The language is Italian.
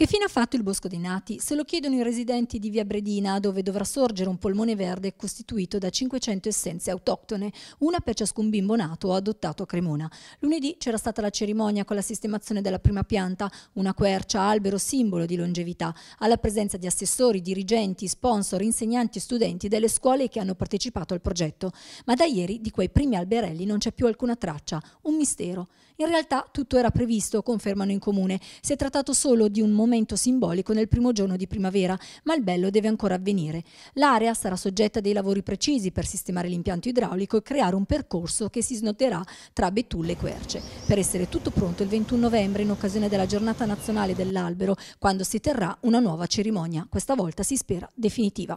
Che fine ha fatto il bosco dei nati? Se lo chiedono i residenti di Via Bredina, dove dovrà sorgere un polmone verde costituito da 500 essenze autoctone, una per ciascun bimbo nato o adottato a Cremona. Lunedì c'era stata la cerimonia con la sistemazione della prima pianta, una quercia, albero simbolo di longevità, alla presenza di assessori, dirigenti, sponsor, insegnanti e studenti delle scuole che hanno partecipato al progetto. Ma da ieri di quei primi alberelli non c'è più alcuna traccia, un mistero. In realtà tutto era previsto, confermano in comune. Si è trattato solo di un momento momento simbolico nel primo giorno di primavera, ma il bello deve ancora avvenire. L'area sarà soggetta a dei lavori precisi per sistemare l'impianto idraulico e creare un percorso che si snoderà tra Betulle e Querce, per essere tutto pronto il 21 novembre in occasione della giornata nazionale dell'albero, quando si terrà una nuova cerimonia, questa volta si spera definitiva.